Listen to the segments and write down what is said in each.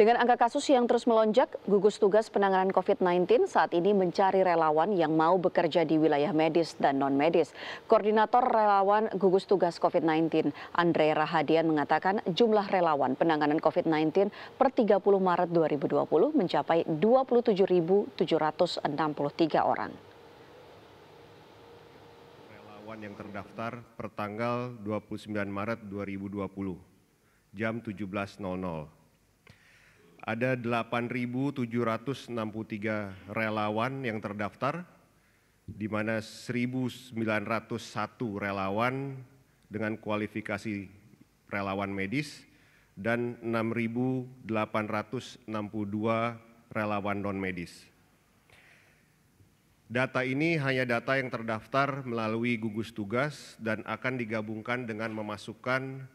Dengan angka kasus yang terus melonjak, gugus tugas penanganan COVID-19 saat ini mencari relawan yang mau bekerja di wilayah medis dan non-medis. Koordinator relawan gugus tugas COVID-19, Andre Rahadian mengatakan jumlah relawan penanganan COVID-19 per 30 Maret 2020 mencapai 27.763 orang. Relawan yang terdaftar per tanggal 29 Maret 2020 jam 17.00 ada 8.763 relawan yang terdaftar, di mana 1.901 relawan dengan kualifikasi relawan medis dan 6.862 relawan non-medis. Data ini hanya data yang terdaftar melalui gugus tugas dan akan digabungkan dengan memasukkan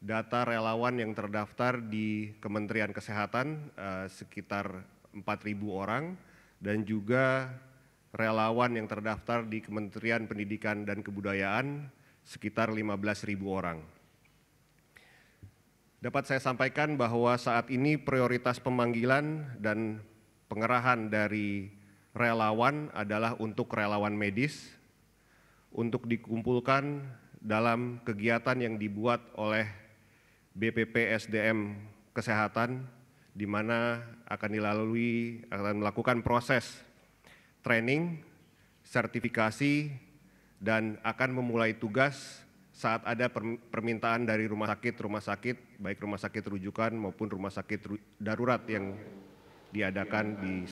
data relawan yang terdaftar di Kementerian Kesehatan uh, sekitar 4.000 orang dan juga relawan yang terdaftar di Kementerian Pendidikan dan Kebudayaan sekitar 15.000 orang. Dapat saya sampaikan bahwa saat ini prioritas pemanggilan dan pengerahan dari relawan adalah untuk relawan medis untuk dikumpulkan dalam kegiatan yang dibuat oleh BPP SDM Kesehatan, di mana akan dilalui, akan melakukan proses training, sertifikasi, dan akan memulai tugas saat ada permintaan dari rumah sakit-rumah sakit, baik rumah sakit rujukan maupun rumah sakit darurat yang diadakan di